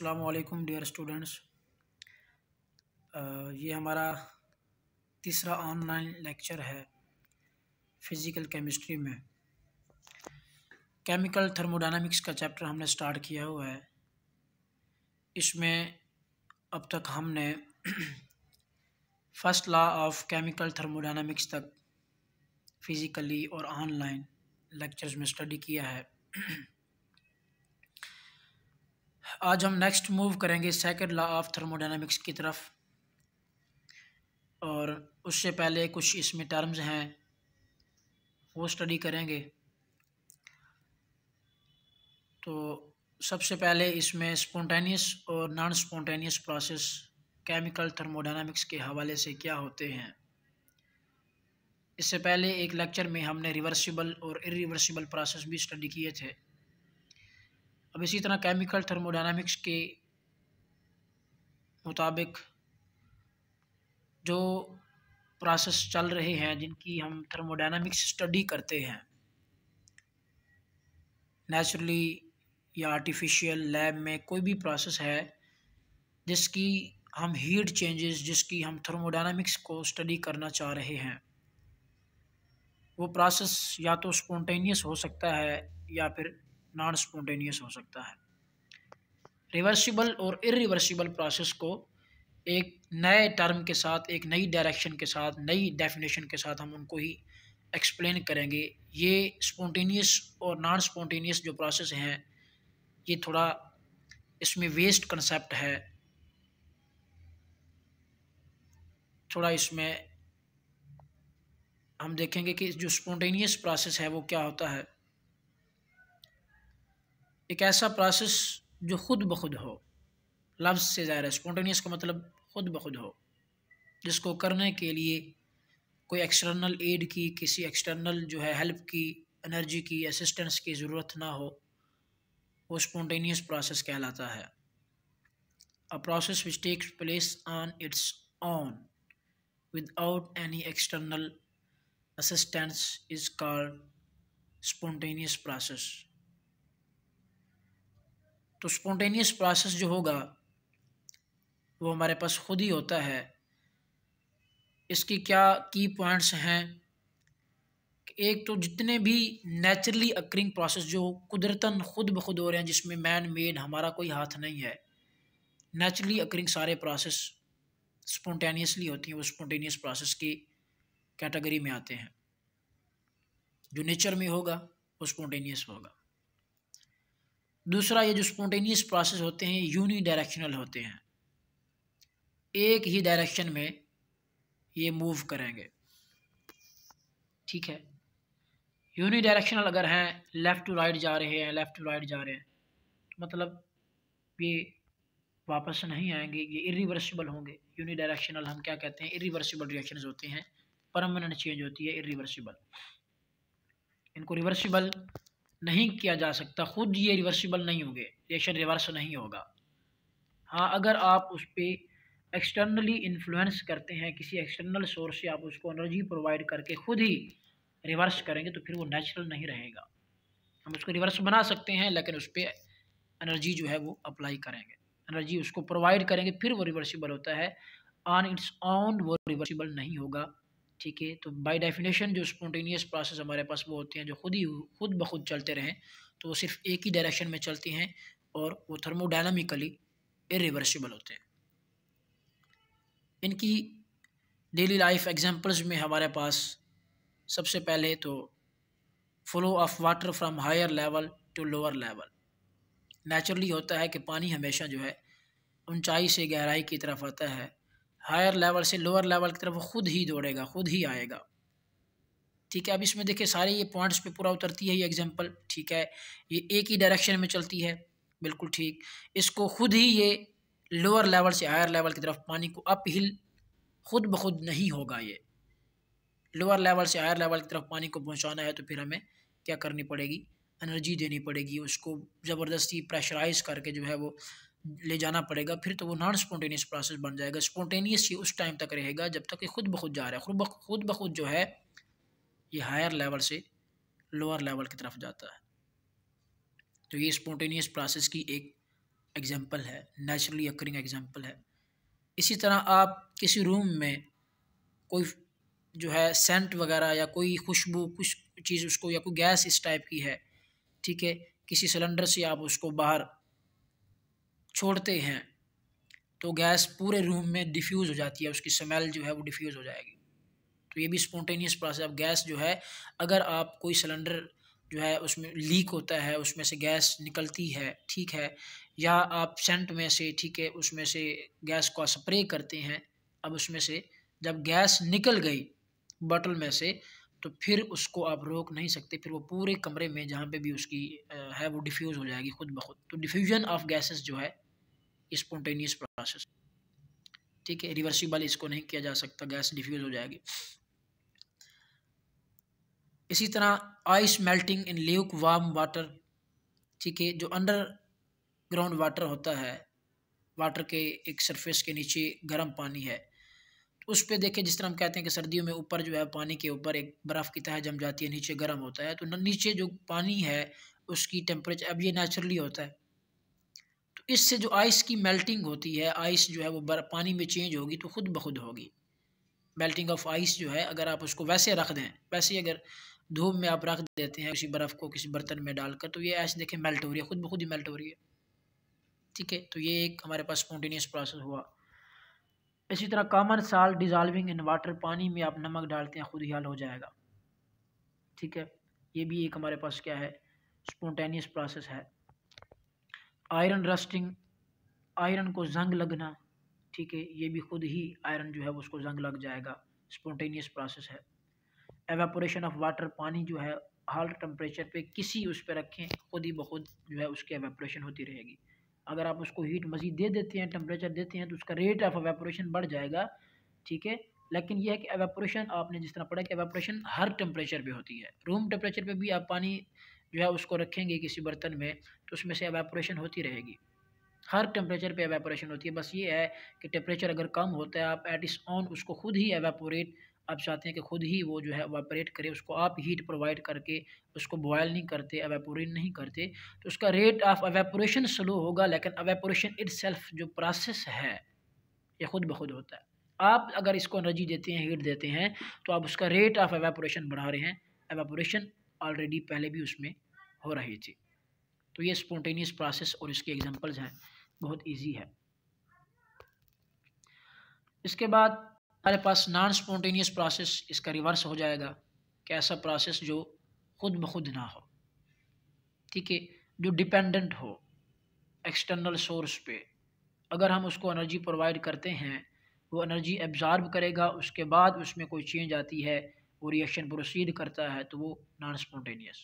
Aslam dear students ये हमारा तीसरा ऑनलाइन लेक्चर है फिज़िकल केमिस्ट्री में केमिकल थर्मोडाइनमिक्स का चैप्टर हमने स्टार्ट किया हुआ है इसमें अब तक हमने first law of chemical thermodynamics तक फिज़िकली और ऑनलाइन लेक्चर्स में स्टडी किया है आज हम नेक्स्ट मूव करेंगे सेकेंड लॉ ऑफ थर्मोडाइनमिक्स की तरफ और उससे पहले कुछ इसमें टर्म्स हैं वो स्टडी करेंगे तो सबसे पहले इसमें स्पॉन्टेनियस और non spontaneous process chemical thermodynamics के हवाले से क्या होते हैं इससे पहले एक लेक्चर में हमने रिवर्सिबल और इरिवर्सिबल प्रोसेस भी स्टडी किए थे अब इसी तरह केमिकल थर्मोडाइनमिक्स के मुताबिक जो प्रोसेस चल रहे हैं जिनकी हम थर्मोडाइनमिक्स स्टडी करते हैं नेचुरली या आर्टिफिशियल लैब में कोई भी प्रोसेस है जिसकी हम हीट चेंजेस जिसकी हम थर्मोडाइनमिक्स को स्टडी करना चाह रहे हैं वो प्रोसेस या तो स्पॉन्टेनियस हो सकता है या फिर नॉन स्पॉन्टेनियस हो सकता है रिवर्सिबल और इरिवर्सिबल प्रोसेस को एक नए टर्म के साथ एक नई डायरेक्शन के साथ नई डेफिनेशन के साथ हम उनको ही एक्सप्लेन करेंगे ये स्पॉन्टेनियस और नॉन स्पॉन्टेनियस जो प्रोसेस हैं ये थोड़ा इसमें वेस्ट कंसेप्ट है थोड़ा इसमें हम देखेंगे कि जो स्पॉन्टेनियस प्रोसेस है वो क्या होता है एक ऐसा प्रोसेस जो खुद ब खुद हो लफ्ज़ से ज़ाहिर है स्पॉन्टेनियस का मतलब खुद ब खुद हो जिसको करने के लिए कोई एक्सटर्नल एड की किसी एक्सटर्नल जो है हेल्प की एनर्जी की असिस्टेंस की ज़रूरत ना हो वो स्पॉन्टेनियस प्रोसेस कहलाता है a process which takes place on its own without any external assistance is called spontaneous process तो स्पॉन्टेनियस प्रोसेस जो होगा वो हमारे पास खुद ही होता है इसके क्या की पॉइंट्स हैं एक तो जितने भी नेचुरली अक्रिंग प्रोसेस जो कुदरतन खुद ब खुद हो रहे हैं जिसमें मैन मेड हमारा कोई हाथ नहीं है नेचुरली अक्रिंग सारे प्रोसेस स्पॉन्टेनियसली होती हैं वो स्पॉन्टेनियस प्रोसेस की कैटेगरी में आते हैं जो नेचर में होगा वो स्पॉन्टेनियस होगा दूसरा ये जो स्पोटेनियस प्रोसेस होते हैं यूनी डायरेक्शनल होते हैं एक ही डायरेक्शन में ये मूव करेंगे ठीक है यूनी डायरेक्शनल अगर हैं लेफ़्ट टू राइट जा रहे हैं लेफ़्ट टू राइट जा रहे हैं तो मतलब ये वापस नहीं आएंगे ये इरिवर्सिबल होंगे यूनी डायरेक्शनल हम क्या कहते हैं इरिवर्सिबल रिएक्शन होते हैं परमानेंट चेंज होती है इरिवर्सिबल इनको रिवर्सिबल नहीं किया जा सकता ख़ुद ये रिवर्सिबल नहीं होंगे रिएक्शन रिवर्स नहीं होगा हाँ अगर आप उस पर एक्सटर्नली इन्फ्लुएंस करते हैं किसी एक्सटर्नल सोर्स से आप उसको एनर्जी प्रोवाइड करके ख़ुद ही रिवर्स करेंगे तो फिर वो नेचुरल नहीं रहेगा हम उसको रिवर्स बना सकते हैं लेकिन उस पर एनर्जी जो है वो अप्लाई करेंगे एनर्जी उसको प्रोवाइड करेंगे फिर वो रिवर्सिबल होता है ऑन इट्स ऑन वो रिवर्सिबल नहीं होगा ठीक है तो बाय डेफिनेशन जो स्पॉन्टेनियस प्रोसेस हमारे पास वो होते हैं जो खुद ही खुद ब खुद चलते रहें तो वो सिर्फ एक ही डायरेक्शन में चलती हैं और वो थर्मोडाइनमिकली इरिवर्सिबल होते हैं इनकी डेली लाइफ एग्जांपल्स में हमारे पास सबसे पहले तो flow of water from higher level to lower level naturally होता है कि पानी हमेशा जो है ऊंचाई से गहराई की तरफ आता है हायर लेवल से लोअर लेवल की तरफ वो खुद ही दौड़ेगा खुद ही आएगा ठीक है अब इसमें देखिए सारे ये पॉइंट्स पे पूरा उतरती है ये एग्जांपल ठीक है ये एक ही डायरेक्शन में चलती है बिल्कुल ठीक इसको खुद ही ये लोअर लेवल से हायर लेवल की तरफ पानी को अप हिल खुद ब खुद नहीं होगा ये लोअर लेवल से हायर लेवल की तरफ पानी को पहुँचाना है तो फिर हमें क्या करनी पड़ेगी एनर्जी देनी पड़ेगी उसको ज़बरदस्ती प्रेशराइज करके जो है वो ले जाना पड़ेगा फिर तो वो नॉन स्पॉन्टेनियस प्रोसेस बन जाएगा स्पॉन्टेनियस ही उस टाइम तक रहेगा जब तक ये खुद ब खुद जा रहा है खुद ब खुद जो है ये हायर लेवल से लोअर लेवल की तरफ जाता है तो ये स्पॉन्टेनियस प्रोसेस की एक एग्ज़ाम्पल है नेचुरली अक्रिंग एग्ज़ाम्पल है इसी तरह आप किसी रूम में कोई जो है सेंट वगैरह या कोई खुशबू कुछ चीज़ उसको या कोई गैस इस टाइप की है ठीक है किसी सिलेंडर से आप उसको बाहर छोड़ते हैं तो गैस पूरे रूम में डिफ्यूज़ हो जाती है उसकी स्मेल जो है वो डिफ्यूज़ हो जाएगी तो ये भी स्पॉन्टेनियस प्रोसेस अब गैस जो है अगर आप कोई सिलेंडर जो है उसमें लीक होता है उसमें से गैस निकलती है ठीक है या आप सेंट में से ठीक है उसमें से गैस को स्प्रे करते हैं अब उसमें से जब गैस निकल गई बॉटल में से तो फिर उसको आप रोक नहीं सकते फिर वो पूरे कमरे में जहाँ पे भी उसकी है वो डिफ्यूज़ हो जाएगी खुद ब खुद तो डिफ्यूज़न ऑफ गैसेस जो है स्पॉन्टेनियस प्रोसेस ठीक है रिवर्सिबल इसको नहीं किया जा सकता गैस डिफ्यूज़ हो जाएगी इसी तरह ice melting in lukewarm water ठीक है जो अंडर ग्राउंड वाटर होता है वाटर के एक सरफेस के नीचे गर्म पानी है उस पर देखें जिस तरह हम कहते हैं कि सर्दियों में ऊपर जो है पानी के ऊपर एक बर्फ़ की तरह जम जाती है नीचे गर्म होता है तो नीचे जो पानी है उसकी टेम्परेचर अब ये नेचुरली होता है तो इससे जो आइस की मेल्टिंग होती है आइस जो है वो पानी में चेंज होगी तो खुद ब खुद होगी मेल्टिंग ऑफ आइस जो है अगर आप उसको वैसे रख दें वैसे अगर धूप में आप रख देते हैं किसी बर्फ़ को किसी बर्तन में डालकर तो ये आइस देखें मेल्ट हो रही है खुद ब खुद ही मेल्ट हो रही है ठीक है तो ये एक हमारे पास स्पॉन्टेनियस प्रोसेस हुआ इसी तरह common salt dissolving in water पानी में आप नमक डालते हैं खुद ही हल हो जाएगा ठीक है ये भी एक हमारे पास क्या है स्पोंटेनियस प्रोसेस है आयरन रस्टिंग आयरन को जंग लगना ठीक है ये भी खुद ही आयरन जो है उसको जंग लग जाएगा स्पोंटेनियस प्रोसेस है एवेपोरेशन ऑफ वाटर पानी जो है हाल टेम्परेचर पे किसी उस पर रखें खुद ही बखुद जो है उसकी एवेपोरेशन होती रहेगी अगर आप उसको हीट मज़ीद दे देते हैं टम्परेचर देते हैं तो उसका रेट ऑफ एवेपोरेशन बढ़ जाएगा ठीक है लेकिन यह है कि एवेपोरेशन आपने जिस तरह पढ़ा कि एवेपोरेशन हर टेम्परेचर पर होती है रूम टेम्परेचर पर भी आप पानी जो है उसको रखेंगे किसी बर्तन में तो उसमें से एवेपोरेशन होती रहेगी हर टेम्परेचर पर एवेपोरेशन होती है बस ये है कि टेम्परेचर अगर कम होता है आप एट इस ऑन उसको खुद ही एवेपोरेट आप चाहते हैं कि खुद ही वो जो है वापरेट करे उसको आप हीट प्रोवाइड करके उसको बॉयल नहीं करते अवेपोरेट नहीं करते तो उसका रेट ऑफ एवेपोरेशन स्लो होगा लेकिन एवेपोरेशन इट जो प्रोसेस है ये खुद ब खुद होता है आप अगर इसको एनर्जी देते हैं हीट देते हैं तो आप उसका रेट ऑफ एवेपोरेशन बढ़ा रहे हैं एवेपोरेशन ऑलरेडी पहले भी उसमें हो रही थी तो ये स्पॉन्टेनियस प्रोसेस और इसके एग्जांपल्स हैं बहुत इजी है इसके बाद हमारे पास नॉन स्पॉन्टेनियस प्रोसेस इसका रिवर्स हो जाएगा कि ऐसा प्रोसेस जो खुद ब खुद ना हो ठीक है जो डिपेंडेंट हो एक्सटर्नल सोर्स पे अगर हम उसको एनर्जी प्रोवाइड करते हैं वो एनर्जी एब्जॉर्ब करेगा उसके बाद उसमें कोई चेंज आती है वो रिएक्शन प्रोसीड करता है तो वो नॉन स्पॉन्टेनियस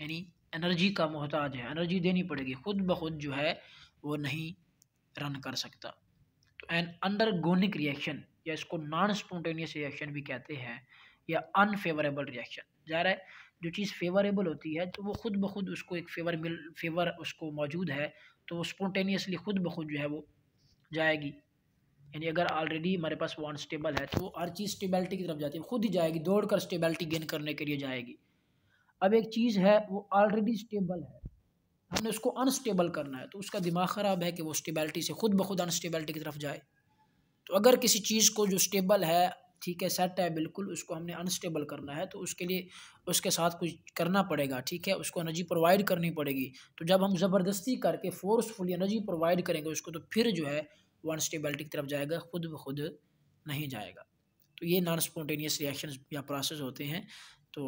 यानी एनर्जी का मोहताज है एनर्जी देनी पड़ेगी खुद ब खुद जो है वो नहीं रन कर सकता तो एन गोनिक रिएक्शन या इसको नॉन स्पोंटेनियस रिएक्शन भी कहते हैं या अनफेवरेबल रिएक्शन जा रहा है जो चीज़ फेवरेबल होती है तो वो खुद ब खुद उसको एक फेवर मिल फेवर उसको मौजूद है तो वो स्पोंटेनियसली खुद ब खुद जो है वो जाएगी यानी अगर ऑलरेडी हमारे पास वो अनस्टेबल है तो वो हर चीज़ स्टेबिलिटी की तरफ जाती है खुद ही जाएगी दौड़ कर स्टेबिलिटी गेन करने के लिए जाएगी अब एक चीज़ है वो ऑलरेडी स्टेबल है हमने उसको अनस्टेबल करना है तो उसका दिमाग ख़राब है कि वो स्टेबिलिटी से खुद ब खुद अनस्टेबिलिटी की तरफ जाए तो अगर किसी चीज़ को जो स्टेबल है ठीक है सेट है बिल्कुल उसको हमने अनस्टेबल करना है तो उसके लिए उसके साथ कुछ करना पड़ेगा ठीक है उसको एनर्जी प्रोवाइड करनी पड़ेगी तो जब हम ज़बरदस्ती करके फोर्सफुली एनर्जी प्रोवाइड करेंगे उसको तो फिर जो है वो अनस्टेबिलिटी की तरफ जाएगा खुद ब खुद नहीं जाएगा तो ये नॉन स्पॉन्टेनियस रिएक्शन या प्रोसेस होते हैं तो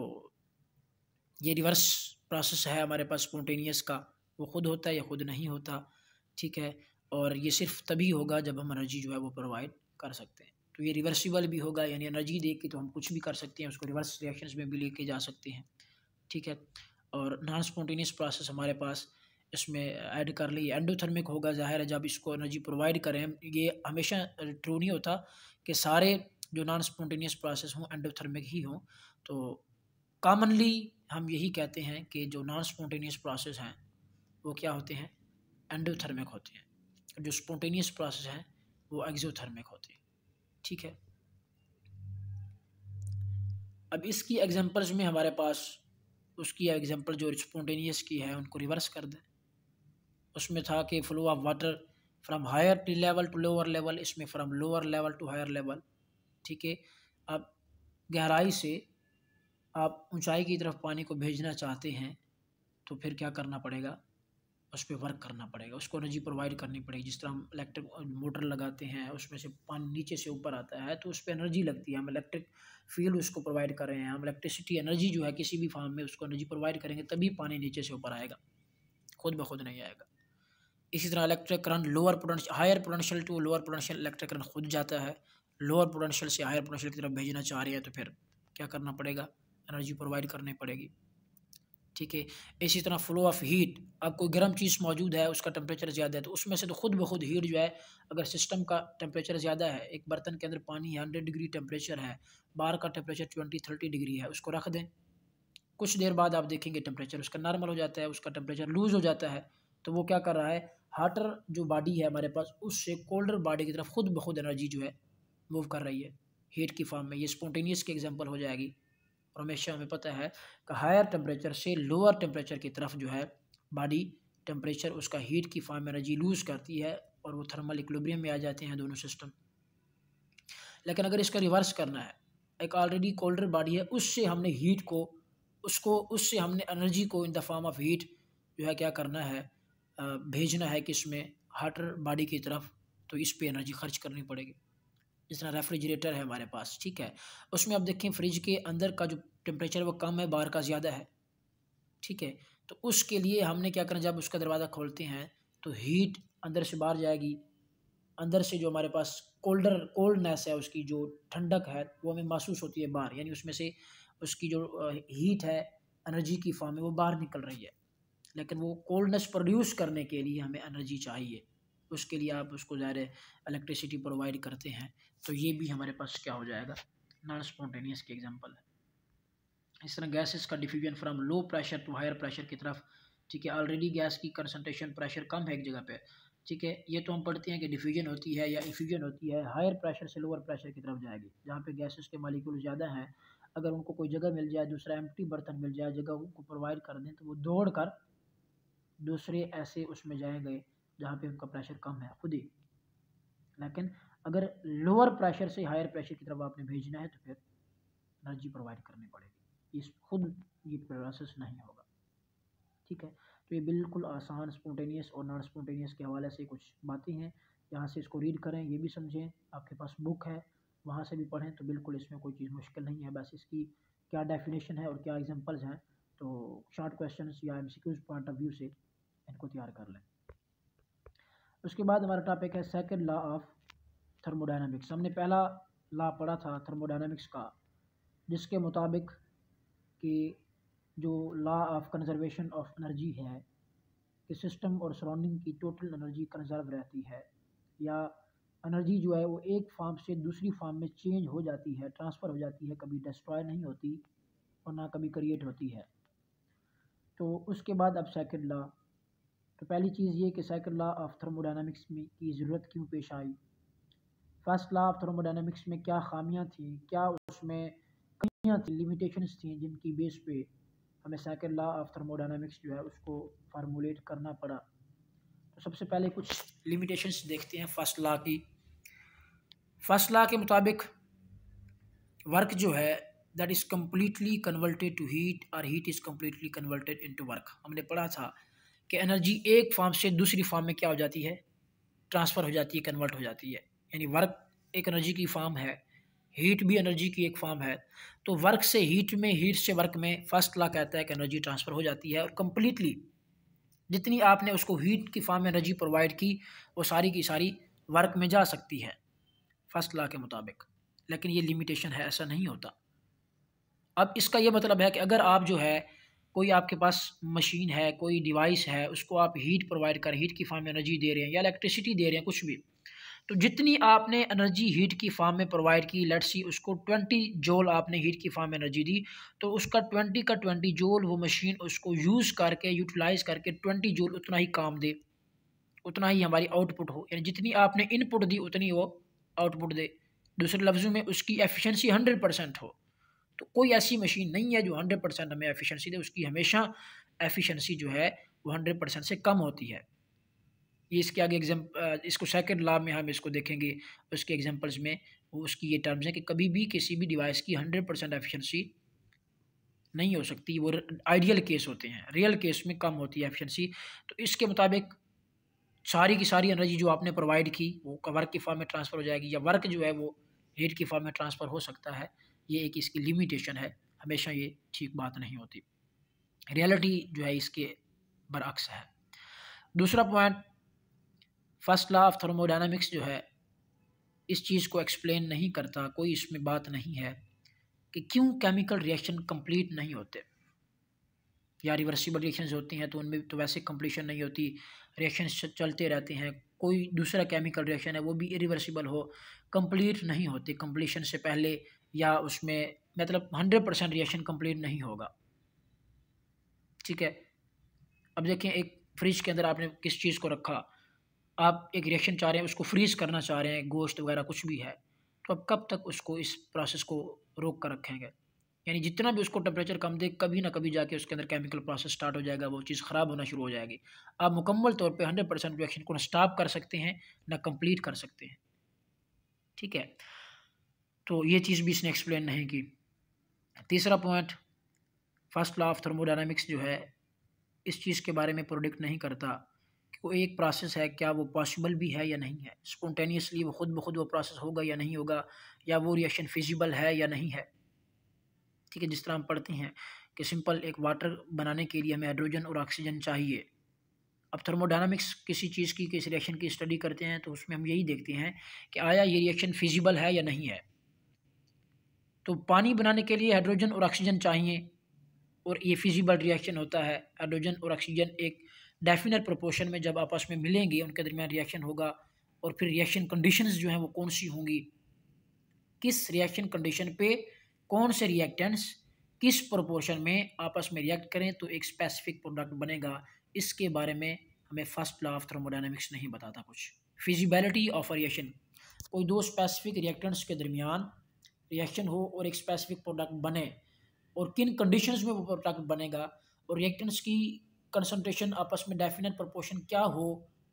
ये रिवर्स प्रोसेस है हमारे पास स्पॉन्टेनियस का वो खुद होता है या खुद नहीं होता ठीक है और ये सिर्फ तभी होगा जब हम एनर्जी जो है वो प्रोवाइड कर सकते हैं तो ये रिवर्सिबल भी होगा यानी एनर्जी दे के तो हम कुछ भी कर सकते हैं उसको रिवर्स रिएक्शंस में भी लेके जा सकते हैं ठीक है और नॉन स्पॉन्टेनियस प्रोसेस हमारे पास इसमें ऐड कर ली एंडोथर्मिक होगा जाहिर है जब इसको एनर्जी प्रोवाइड करें ये हमेशा ट्रू नहीं होता कि सारे जो नॉन स्पॉन्टेनियस प्रोसेस हों एंडोथर्मिक ही हों तो कॉमनली हम यही कहते हैं कि जो नॉन स्पॉन्टेनियस प्रोसेस हैं वो क्या होते हैं एंडोथर्मिक होते हैं जो स्पोटेनियस प्रोसेस हैं वो एक्जोथर्मिक होते ठीक है अब इसकी एग्जांपल्स में हमारे पास उसकी एग्जांपल जो स्पोटेनियस की है उनको रिवर्स कर दें उसमें था कि flow of water from higher to level to lower level इसमें from lower level to higher level ठीक है अब गहराई से आप ऊंचाई की तरफ पानी को भेजना चाहते हैं तो फिर क्या करना पड़ेगा उस पर वर्क करना पड़ेगा उसको एनर्जी प्रोवाइड करनी पड़ेगी जिस तरह हम इलेक्ट्रिक मोटर लगाते हैं उसमें से पानी नीचे से ऊपर आता है तो उस पर एनर्जी लगती है हम इलेक्ट्रिक फील्ड उसको प्रोवाइड कर रहे हैं हम इलेक्ट्रिसिटी एनर्जी जो है किसी भी फार्म में उसको एनर्जी प्रोवाइड करेंगे तभी पानी नीचे से ऊपर आएगा खुद ब खुद नहीं आएगा इसी तरह electric current lower potential higher potential to lower potential electric current खुद जाता है लोअर पोटेंशियल से हायर पोटेंशियल की तरफ भेजना चाह रहे हैं तो फिर क्या करना पड़ेगा एनर्जी प्रोवाइड करनी पड़ेगी ठीक है इसी तरह फ्लो ऑफ हीट अब कोई गर्म चीज़ मौजूद है उसका टेम्परेचर ज़्यादा है तो उसमें से तो खुद ब खुद हीट जो है अगर सिस्टम का टेम्परेचर ज़्यादा है एक बर्तन के अंदर पानी है हंड्रेड डिग्री टेम्परेचर है बाहर का टेम्परेचर ट्वेंटी थर्टी डिग्री है उसको रख दें कुछ देर बाद आप देखेंगे टेम्परेचर उसका नॉर्मल हो जाता है उसका टेम्परेचर लूज़ हो जाता है तो वो क्या कर रहा है हाटर जो बॉडी है हमारे पास उससे कोल्डर बॉडी की तरफ खुद ब खुद एनर्जी जो है मूव कर रही है हीट की फॉर्म में ये स्पॉन्टेनियस की एग्जाम्पल हो जाएगी और हमेशा हमें पता है कि हायर टेम्परेचर से लोअर टेम्परेचर की तरफ जो है बॉडी टेम्परेचर उसका हीट की फॉर्म एनर्जी लूज़ करती है और वो थर्मल इक्लोब्रियम में आ जाते हैं दोनों सिस्टम लेकिन अगर इसका रिवर्स करना है एक ऑलरेडी कोल्डर बॉडी है उससे हमने हीट को उसको उससे हमने एनर्जी को in the form of heat जो है क्या करना है भेजना है कि इसमें हाटर बॉडी की तरफ तो इस पर एनर्जी खर्च करनी पड़ेगी जिस तरह रेफ्रिजरेटर है हमारे पास ठीक है उसमें आप देखें फ्रिज के अंदर का जो टेम्परेचर वो कम है बाहर का ज़्यादा है ठीक है तो उसके लिए हमने क्या करना जब उसका दरवाज़ा खोलते हैं तो हीट अंदर से बाहर जाएगी अंदर से जो हमारे पास कोल्डर कोल्डनेस है उसकी जो ठंडक है वो हमें महसूस होती है बाहर यानी उसमें से उसकी जो हीट है एनर्जी की फॉर्म में वो बाहर निकल रही है लेकिन वो कोल्डनेस प्रोड्यूस करने के लिए हमें एनर्जी चाहिए उसके लिए आप उसको ज़ाहिर इलेक्ट्रिसिटी प्रोवाइड करते हैं तो ये भी हमारे पास क्या हो जाएगा नॉन स्पॉन्टेनियस की एग्जाम्पल है इस तरह गैसेस का diffusion from low pressure to higher pressure की तरफ ठीक है ऑलरेडी गैस की कंसनट्रेशन प्रेशर कम है एक जगह पे ठीक है ये तो हम पढ़ते हैं कि डिफ्यूजन होती है या इफ्यूजन होती है हायर प्रेशर से लोअर प्रेशर की तरफ जाएगी जहाँ पे गैसेस के मालिक्यूल ज़्यादा हैं अगर उनको कोई जगह मिल जाए दूसरा एम्प्टी बर्तन मिल जाए जगह उनको प्रोवाइड कर दें तो वो दौड़ कर दूसरे ऐसे उसमें जाएंगे जहाँ पे उनका प्रेशर कम है खुद ही लेकिन अगर लोअर प्रेशर से हायर प्रेशर की तरफ आपने भेजना है तो फिर एनर्जी प्रोवाइड करनी पड़ेगी इस खुद ये प्रोसेस नहीं होगा ठीक है तो ये बिल्कुल आसान स्पोटेनियस और नॉन स्पोटेनियस के हवाले से कुछ बातें हैं यहाँ से इसको रीड करें ये भी समझें आपके पास बुक है वहाँ से भी पढ़ें तो बिल्कुल इसमें कोई चीज़ मुश्किल नहीं है बस इसकी क्या डेफिनेशन है और क्या एग्जांपल्स हैं तो शॉर्ट क्वेश्चंस या एमसीक्यूज पॉइंट ऑफ व्यू से इनको तैयार कर लें उसके बाद हमारा टॉपिक है सेकंड लॉ ऑफ थर्मोडाइनमिक्स हमने पहला ला पढ़ा था थर्मोडाइनमिक्स का जिसके मुताबिक कि जो law of conservation of energy है कि सिस्टम और सराउंडिंग की टोटल एनर्जी कंजर्व रहती है या एनर्जी जो है वो एक फार्म से दूसरी फार्म में चेंज हो जाती है ट्रांसफ़र हो जाती है कभी डिस्ट्रॉय नहीं होती और ना कभी क्रिएट होती है तो उसके बाद अब सेकंड लॉ तो पहली चीज़ ये कि सेकंड लॉ ऑफ थर्मोडाइनमिक्स में की ज़रूरत क्यों पेश आई फर्स्ट लॉ ऑफ थर्मोडाइनमिक्स में क्या खामियां थी क्या उसमें कमियां थी लिमिटेशंस थी जिनकी बेस पे हमें सेकेंड लॉ ऑफ थर्मोडाइनमिक्स जो है उसको फार्मूलेट करना पड़ा तो सबसे पहले कुछ लिमिटेशंस देखते हैं फर्स्ट लॉ की फर्स्ट लॉ के मुताबिक वर्क जो है that is completely converted to heat और heat is completely converted to work हमने पढ़ा था कि एनर्जी एक फार्म से दूसरी फार्म में क्या हो जाती है ट्रांसफ़र हो जाती है कन्वर्ट हो जाती है यानी वर्क एक एनर्जी की फॉर्म है हीट भी एनर्जी की एक फॉर्म है तो वर्क से हीट में हीट से वर्क में फर्स्ट ला कहता है कि एनर्जी ट्रांसफ़र हो जाती है और कम्प्लीटली जितनी आपने उसको हीट की फॉर्म में एनर्जी प्रोवाइड की वो सारी की सारी वर्क में जा सकती है फर्स्ट ला के मुताबिक लेकिन ये लिमिटेशन है ऐसा नहीं होता अब इसका यह मतलब है कि अगर आप जो है कोई आपके पास मशीन है कोई डिवाइस है उसको आप हीट प्रोवाइड कर हीट की फॉर्म में एनर्जी दे रहे हैं या इलेक्ट्रिसिटी दे रहे हैं कुछ भी तो जितनी आपने एनर्जी हीट की फार्म में प्रोवाइड की लट्सी सी उसको ट्वेंटी जोल आपने हीट की फार्म में एनर्जी दी तो उसका ट्वेंटी का ट्वेंटी जोल वो मशीन उसको यूज़ करके यूटिलाइज करके ट्वेंटी जोल उतना ही काम दे उतना ही हमारी आउटपुट हो यानी जितनी आपने इनपुट दी उतनी वो आउटपुट दे दूसरे लफ्ज़ों में उसकी एफिशिएंसी हंड्रेड परसेंट हो तो कोई ऐसी मशीन नहीं है जो हंड्रेड परसेंट हमें एफिशिएंसी दे उसकी हमेशा एफिशिएंसी जो है वो हंड्रेड परसेंट से कम होती है ये इसके आगे एग्जाम इसको सेकंड लॉ में हम इसको देखेंगे उसके एग्जांपल्स में उसकी ये टर्म्स हैं कि कभी भी किसी भी डिवाइस की हंड्रेड परसेंट एफिशिएंसी नहीं हो सकती वो आइडियल केस होते हैं रियल केस में कम होती है एफिशिएंसी तो इसके मुताबिक सारी की सारी एनर्जी जो आपने प्रोवाइड की वो वर्क की फॉर्म में ट्रांसफ़र हो जाएगी या वर्क जो है वो हीट की फॉर्म में ट्रांसफ़र हो सकता है ये एक इसकी लिमिटेशन है हमेशा ये ठीक बात नहीं होती रियलिटी जो है इसके बरअक्स है दूसरा point first law of thermodynamics जो है इस चीज़ को एक्सप्लेन नहीं करता कोई इसमें बात नहीं है कि क्यों केमिकल रिएक्शन कंप्लीट नहीं होते या रिवर्सिबल रिएक्शन होती हैं तो उनमें तो वैसे कंप्लीशन नहीं होती रिएक्शन चलते रहते हैं कोई दूसरा केमिकल रिएक्शन है वो भी इरिवर्सिबल हो कंप्लीट नहीं होते कंप्लीशन से पहले या उसमें मतलब हंड्रेड परसेंट रिएक्शन कंप्लीट नहीं होगा ठीक है अब देखें एक फ्रिज के अंदर आपने किस चीज़ को रखा आप एक रिएक्शन चाह रहे हैं उसको फ्रीज़ करना चाह रहे हैं गोश्त वगैरह कुछ भी है तो आप कब तक उसको इस प्रोसेस को रोक कर रखेंगे यानी जितना भी उसको टेम्परेचर कम दे कभी ना कभी जाके उसके अंदर केमिकल प्रोसेस स्टार्ट हो जाएगा वो चीज़ ख़राब होना शुरू हो जाएगी आप मुकम्मल तौर पे 100 परसेंट रिएक्शन को ना स्टॉप कर सकते हैं ना कंप्लीट कर सकते हैं ठीक है तो ये चीज़ भी इसने एक्सप्लेन नहीं की तीसरा point first law of thermodynamics जो है इस चीज़ के बारे में प्रोडिक्ट नहीं करता वो एक प्रोसेस है क्या वो पॉसिबल भी है या नहीं है स्पॉन्टेनियसली वो खुद ब खुद वो प्रोसेस होगा या नहीं होगा या वो रिएक्शन फिजिबल है या नहीं है ठीक है जिस तरह हम पढ़ते हैं कि सिंपल एक वाटर बनाने के लिए हमें हाइड्रोजन और ऑक्सीजन चाहिए अब थर्मोडाइनमिक्स किसी चीज़ की किसी रिएक्शन की स्टडी करते हैं तो उसमें हम यही देखते हैं कि आया ये रिएक्शन फिजिबल है या नहीं है तो पानी बनाने के लिए हाइड्रोजन और ऑक्सीजन चाहिए और ये फिजिबल रिएक्शन होता है हाइड्रोजन और ऑक्सीजन एक डेफिनेट प्रोपोर्शन में जब आपस में मिलेंगे उनके दरमियान रिएक्शन होगा और फिर रिएक्शन कंडीशंस जो हैं वो कौन सी होंगी किस रिएक्शन कंडीशन पे कौन से रिएक्टेंट्स किस प्रोपोर्शन में आपस में रिएक्ट करें तो एक स्पेसिफिक प्रोडक्ट बनेगा इसके बारे में हमें फर्स्ट लॉ ऑफ थर्मोडाइनमिक्स नहीं बताता कुछ फिजिबिलिटी ऑफ रिएक्शन कोई दो स्पेसिफिक रिएक्टेंट्स के दरमियान रिएक्शन हो और एक स्पेसिफिक प्रोडक्ट बने और किन कंडीशंस में वो प्रोडक्ट बनेगा और रिएक्टेंट्स की कंसनट्रेशन आपस में डेफिनेट प्रपोर्शन क्या हो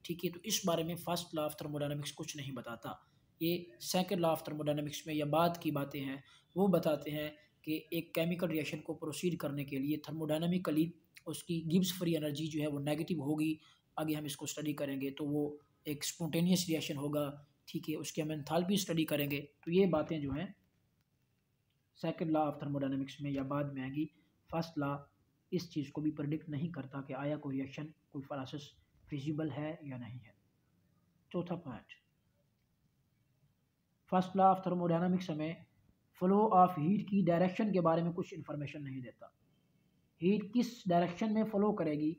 ठीक है तो इस बारे में फर्स्ट लॉ ऑफ थर्मोडाइनमिक्स कुछ नहीं बताता ये सेकेंड लॉ ऑफ थर्मोडाइनमिक्स में या बाद की बातें हैं वो बताते हैं कि एक केमिकल रिएक्शन को प्रोसीड करने के लिए थर्मोडाइनमिकली उसकी गिब्स फ्री एनर्जी जो है वो नेगेटिव होगी आगे हम इसको स्टडी करेंगे तो वो एक स्पोटेनियस रिएक्शन होगा ठीक है उसकी हम एंथाल्पी स्टडी करेंगे तो ये बातें जो हैं सेकेंड लॉ ऑफ थर्मोडाइनमिक्स में या बाद में आएंगी फर्स्ट लॉ इस चीज़ को भी प्रडिक्ट नहीं करता कि आया कोई रिएक्शन कोई प्रोसेस फिजिबल है या नहीं है चौथा point first law of thermodynamics हमें फ्लो ऑफ हीट की डायरेक्शन के बारे में कुछ इन्फॉर्मेशन नहीं देता हीट किस डायरेक्शन में फ्लो करेगी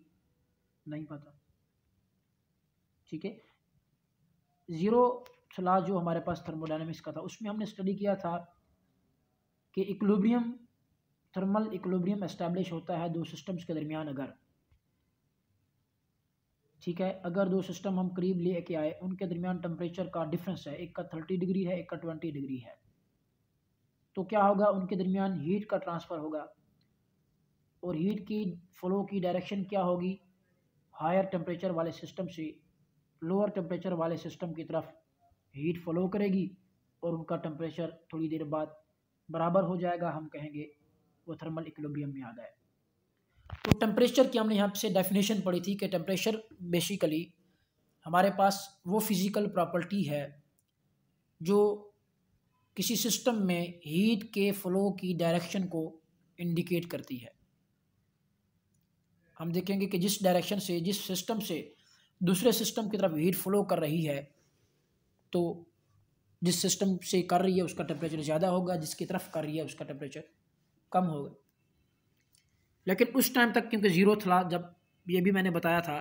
नहीं पता ठीक है ज़ीरो सलाह जो हमारे पास थर्मोडाइनमिक्स का था उसमें हमने स्टडी किया था कि इक्लोबियम थर्मल इक्लोब्रियम एस्टेब्लिश होता है दो सिस्टम्स के दरमियान अगर ठीक है अगर दो सिस्टम हम करीब ले के आए उनके दरमियान टेम्परेचर का डिफरेंस है एक का थर्टी डिग्री है एक का ट्वेंटी डिग्री है तो क्या होगा उनके दरमियान हीट का ट्रांसफ़र होगा और हीट की फ्लो की डायरेक्शन क्या होगी हायर टेम्परेचर वाले सिस्टम से लोअर टेम्परेचर वाले सिस्टम की तरफ हीट फ्लो करेगी और उनका टेम्परेचर थोड़ी देर बाद बराबर हो जाएगा हम कहेंगे वो थर्मल इक्लोबियम में आ गए तो टेम्परेचर की हमने यहाँ से डेफिनेशन पढ़ी थी कि टेम्परेचर बेसिकली हमारे पास वो फिज़िकल प्रॉपर्टी है जो किसी सिस्टम में हीट के फ्लो की डायरेक्शन को इंडिकेट करती है हम देखेंगे कि जिस डायरेक्शन से जिस सिस्टम से दूसरे सिस्टम की तरफ हीट फ्लो कर रही है तो जिस सिस्टम से कर रही है उसका टेम्परेचर ज़्यादा होगा जिसकी तरफ कर रही है उसका टेम्परेचर कम हो गए लेकिन उस टाइम तक क्योंकि जीरो था जब ये भी मैंने बताया था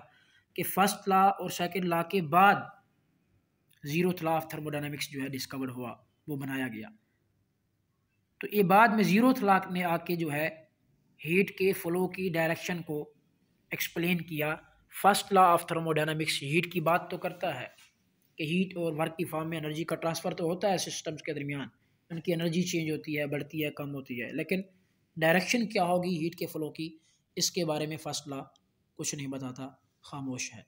कि फ़र्स्ट ला और सेकेंड ला के बाद जीरो थला ऑफ थर्मोडाइनमिक्स जो है डिस्कवर हुआ वो बनाया गया तो ये बाद में जीरो थलाक ने आके जो है हीट के फ्लो की डायरेक्शन को एक्सप्लेन किया first law of thermodynamics heat की बात तो करता है कि हीट और वर्क की फॉर्म में एनर्जी का ट्रांसफ़र तो होता है सिस्टम्स के दरमियान उनकी एनर्जी चेंज होती है बढ़ती है कम होती है लेकिन डायरेक्शन क्या होगी हीट के फ्लो की इसके बारे में फर्स्ट लॉ कुछ नहीं बताता खामोश है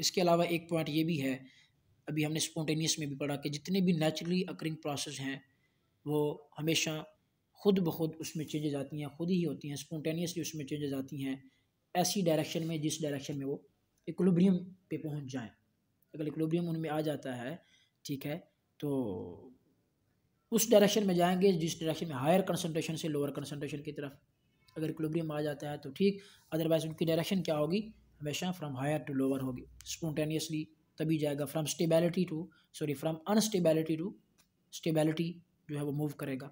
इसके अलावा एक पॉइंट ये भी है अभी हमने स्पॉन्टेनियस में भी पढ़ा कि जितने भी नेचुरली अकरिंग प्रोसेस हैं वो हमेशा खुद ब खुद उसमें चेंजेज आती हैं खुद ही होती हैं स्पॉन्टेनियसली उसमें चेंजेज आती हैं ऐसी डायरेक्शन में जिस डायरेक्शन में वो इक्लोब्रियम पे पहुंच जाएं अगर इक्लोब्रियम उनमें आ जाता है ठीक है तो उस डायरेक्शन में जाएंगे जिस डायरेक्शन में हायर कंसनट्रेशन से लोअर कंसनट्रेशन की तरफ अगर क्लोब्रियम आ जाता है तो ठीक अदरवाइज उनकी डायरेक्शन क्या होगी हमेशा फ्रॉम हायर टू लोअर होगी स्पोटेनियसली तभी जाएगा from stability to sorry from instability to stability जो है वो मूव करेगा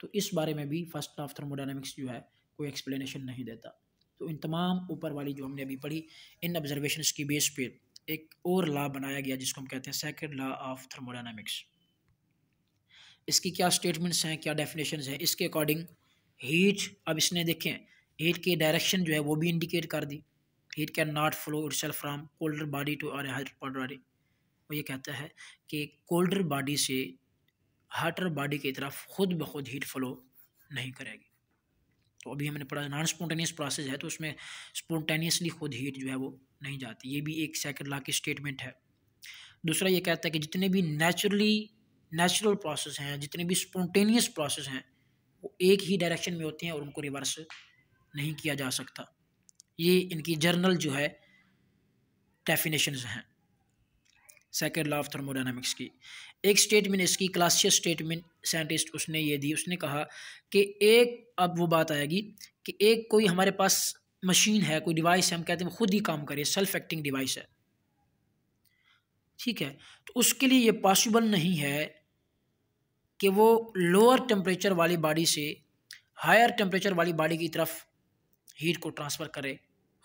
तो इस बारे में भी फर्स्ट ऑफ थर्मोडाइनमिक्स जो है कोई एक्सप्लेनेशन नहीं देता तो इन तमाम ऊपर वाली जो हमने अभी पढ़ी इन ऑब्जर्वेशन की बेस पे एक और लॉ बनाया गया जिसको हम कहते हैं सेकेंड लॉ ऑफ थर्मोडाइनमिक्स इसकी क्या स्टेटमेंट्स हैं क्या डेफिनेशन है इसके अकॉर्डिंग हीट अब इसने देखें हीट की डायरेक्शन जो है वो भी इंडिकेट कर दी heat can not flow itself from colder body to और हाइटर बॉडी वो ये कहता है कि कोल्डर बॉडी से हाटर बॉडी की तरफ खुद ब खुद हीट फ्लो नहीं करेगी तो अभी हमने पढ़ा नॉन स्पोंटेनियस प्रोसेस है तो उसमें स्पोंटेनियसली खुद हीट जो है वो नहीं जाती ये भी एक सेकंड ला की स्टेटमेंट है दूसरा ये कहता है कि जितने भी नेचुरली नेचुरल प्रोसेस हैं जितने भी स्पॉन्टेनियस प्रोसेस हैं वो एक ही डायरेक्शन में होते हैं और उनको रिवर्स नहीं किया जा सकता ये इनकी जर्नल जो है डेफिनेशन हैं सेकेंड लॉ ऑफ थर्मोडाइनमिक्स की एक स्टेटमेंट इसकी क्लासियस स्टेटमेंट साइंटिस्ट उसने ये दी उसने कहा कि एक अब वो बात आएगी कि एक कोई हमारे पास मशीन है कोई डिवाइस है हम कहते हैं खुद ही काम करे सेल्फ एक्टिंग डिवाइस है ठीक है तो उसके लिए ये पॉसिबल नहीं है कि वो लोअर टेम्परेचर वाली बॉडी से हायर टेम्परेचर वाली बॉडी की तरफ हीट को ट्रांसफ़र करे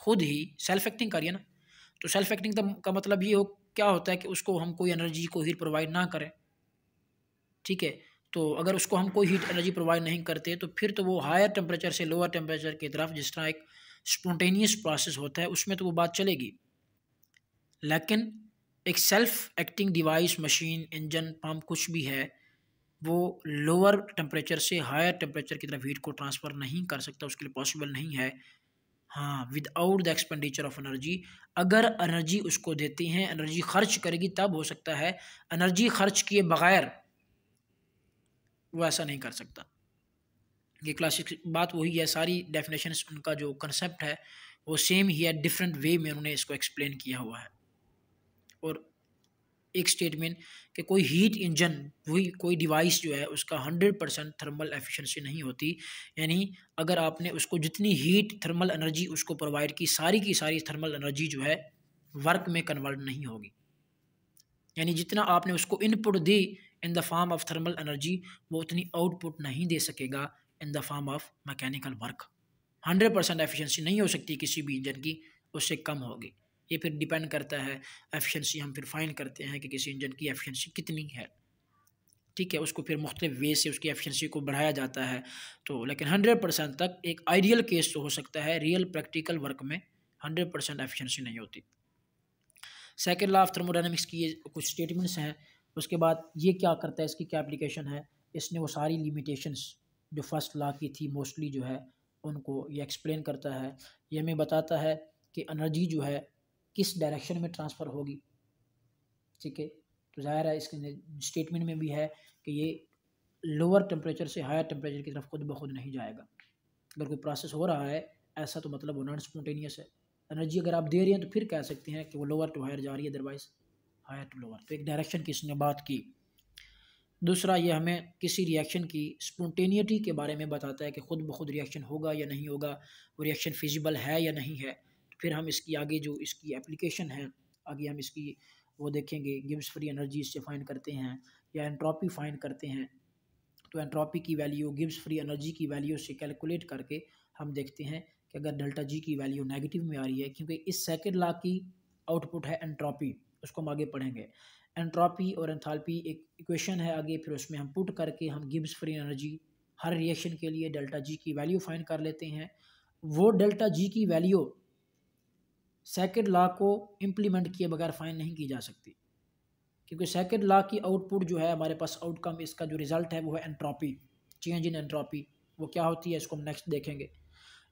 खुद ही सेल्फ एक्टिंग करिए ना तो सेल्फ एक्टिंग तो का मतलब ये हो क्या होता है कि उसको हम कोई एनर्जी को हीट प्रोवाइड ना करें ठीक है तो अगर उसको हम कोई हीट एनर्जी प्रोवाइड नहीं करते तो फिर तो वो हायर टेम्परेचर से लोअर टेम्परेचर की तरफ जिस तरह एक स्पोंटेनियस प्रोसेस होता है उसमें तो वो बात चलेगी लेकिन एक self acting device machine engine pump कुछ भी है वो लोअर टेम्परेचर से हायर टेम्परेचर की तरफ हीट को ट्रांसफ़र नहीं कर सकता उसके लिए पॉसिबल नहीं है हाँ without the expenditure of energy अगर एनर्जी उसको देते हैं एनर्जी खर्च करेगी तब हो सकता है एनर्जी खर्च किए बगैर वो ऐसा नहीं कर सकता ये क्लासिक बात वही है सारी डेफिनेशन उनका जो कंसेप्ट है वो सेम ही है डिफरेंट वे में उन्होंने इसको एक्सप्लेन किया हुआ है और एक स्टेटमेंट कि कोई हीट इंजन वही कोई डिवाइस जो है उसका हंड्रेड परसेंट थर्मल एफिशिएंसी नहीं होती यानी अगर आपने उसको जितनी हीट थर्मल एनर्जी उसको प्रोवाइड की सारी की सारी थर्मल एनर्जी जो है वर्क में कन्वर्ट नहीं होगी यानी जितना आपने उसको इनपुट दी in the form of thermal energy वो उतनी आउटपुट नहीं दे सकेगा in the form of mechanical work hundred percent efficiency नहीं हो सकती किसी भी इंजन की उससे कम होगी ये फिर डिपेंड करता है एफिशिएंसी हम फिर फाइन करते हैं कि किसी इंजन की एफिशिएंसी कितनी है ठीक है उसको फिर मुख्तु वे से उसकी एफिशिएंसी को बढ़ाया जाता है तो लेकिन हंड्रेड परसेंट तक एक आइडियल केस तो हो सकता है रियल प्रैक्टिकल वर्क में हंड्रेड परसेंट एफिशेंसी नहीं होती सेकेंड लॉ ऑफ थर्मोडाइनमिक्स की कुछ स्टेटमेंट्स हैं उसके बाद ये क्या करता है इसकी क्या एप्लीकेशन है इसने वो सारी लिमिटेशंस जो फर्स्ट लॉ की थी मोस्टली जो है उनको ये एक्सप्लेन करता है ये हमें बताता है कि एनर्जी जो है किस डायरेक्शन में ट्रांसफ़र होगी ठीक है तो ज़ाहिर है इसके स्टेटमेंट में भी है कि ये लोअर टेम्परेचर से हायर टेम्परेचर की तरफ खुद ब खुद नहीं जाएगा अगर कोई प्रोसेस हो रहा है ऐसा तो मतलब वो नॉन स्पोटेनियस है एनर्जी अगर आप दे रही हैं तो फिर कह सकते हैं कि वो लोअर टू हायर जा रही है अदरवाइज हायर टू लोअर तो एक डायरेक्शन की इसने बात की दूसरा ये हमें किसी रिएक्शन की स्पोटेनिटी के बारे में बताता है कि खुद ब खुद रिएक्शन होगा या नहीं होगा वो रिएक्शन फिजिबल है या नहीं है फिर हम इसकी आगे जो इसकी एप्लीकेशन है आगे हम इसकी वो देखेंगे गिम्स फ्री एनर्जी इससे फाइन करते हैं या एंट्रॉपी फाइन करते हैं तो एंट्रॉपी की वैल्यू गिम्स फ्री एनर्जी की वैल्यू से कैलकुलेट करके हम देखते हैं कि अगर डेल्टा जी की वैल्यू नेगेटिव में आ रही है क्योंकि इस सेकेंड लॉ की आउटपुट है एंट्रॉपी उसको हम आगे पढ़ेंगे एंट्रॉपी और एंथालपी एक इक्वेशन है आगे फिर उसमें हम पुट करके हम गिब्स फ्री एनर्जी हर रिएक्शन के लिए डेल्टा जी की वैल्यू फाइन कर लेते हैं वो डेल्टा जी की वैल्यू सेकेंड लॉ को इम्प्लीमेंट किए बगैर फाइन नहीं की जा सकती क्योंकि सेकेंड लॉ की आउटपुट जो है हमारे पास आउटकम इसका जो रिज़ल्ट है वो है एंट्रॉपी चेंज इन एंट्रॉपी वो क्या होती है इसको हम नेक्स्ट देखेंगे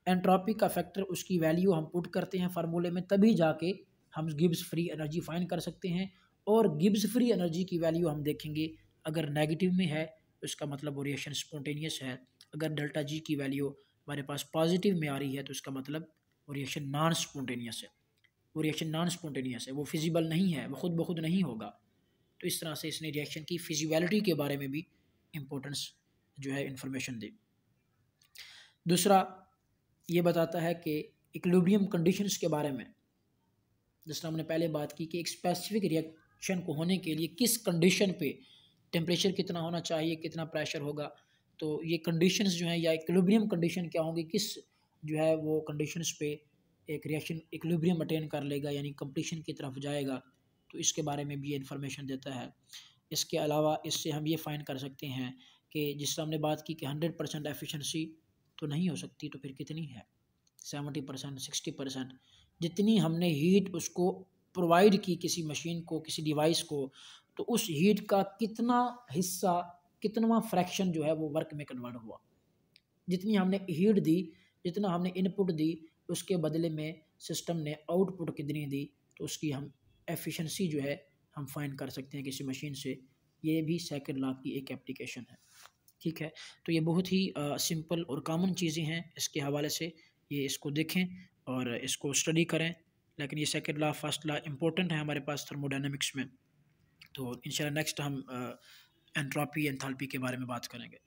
एंट्रॉपी का फैक्टर उसकी वैल्यू हम पुट करते हैं फार्मूले में तभी जाके हम गिब्स फ्री एनर्जी फाइन कर सकते हैं और गिब्स फ्री एनर्जी की वैल्यू हम देखेंगे अगर नेगेटिव में है तो इसका मतलब ओरिएशन स्पॉन्टेनियस है अगर डेल्टा जी की वैल्यू हमारे पास पॉजिटिव में आ रही है तो इसका मतलब ओरिएशन नॉन स्पॉन्टेनियस है वो रिएक्शन नॉन स्पॉन्टेनियस है वो फिजिबल नहीं है वो खुद ब खुद नहीं होगा तो इस तरह से इसने रिएक्शन की फिजिबलिटी के बारे में भी इम्पोर्टेंस जो है इंफॉर्मेशन दी दूसरा ये बताता है कि इक्लिब्रियम कंडीशंस के बारे में जिस तरह हमने पहले बात की कि एक स्पेसिफिक रिएक्शन को होने के लिए किस कंडीशन पे टेम्परेचर कितना होना चाहिए कितना प्रेशर होगा तो ये कंडीशंस जो हैं या इक्लिब्रियम कंडीशन क्या होंगी किस जो है वो कंडीशंस पे एक रिएक्शन इक्विलिब्रियम अटेन कर लेगा यानी कंप्लीशन की तरफ जाएगा तो इसके बारे में भी ये इन्फॉर्मेशन देता है इसके अलावा इससे हम ये फ़ाइन कर सकते हैं कि जिस हमने बात की कि हंड्रेड परसेंट एफिशेंसी तो नहीं हो सकती तो फिर कितनी है सेवेंटी परसेंट सिक्सटी परसेंट जितनी हमने हीट उसको प्रोवाइड की किसी मशीन को किसी डिवाइस को तो उस हीट का कितना हिस्सा कितना फ्रैक्शन जो है वो वर्क में कन्वर्ट हुआ जितनी हमने हीट दी जितना हमने इनपुट दी उसके बदले में सिस्टम ने आउटपुट कितनी दी तो उसकी हम एफिशिएंसी जो है हम फाइंड कर सकते हैं किसी मशीन से ये भी सेकंड लॉ की एक एप्लीकेशन है ठीक है तो ये बहुत ही सिंपल और कॉमन चीज़ें हैं इसके हवाले से ये इसको देखें और इसको स्टडी करें लेकिन ये second law first law important है हमारे पास थर्मोडाइनमिक्स में तो इन नेक्स्ट हम एंट्रोपी एंथाल्पी के बारे में बात करेंगे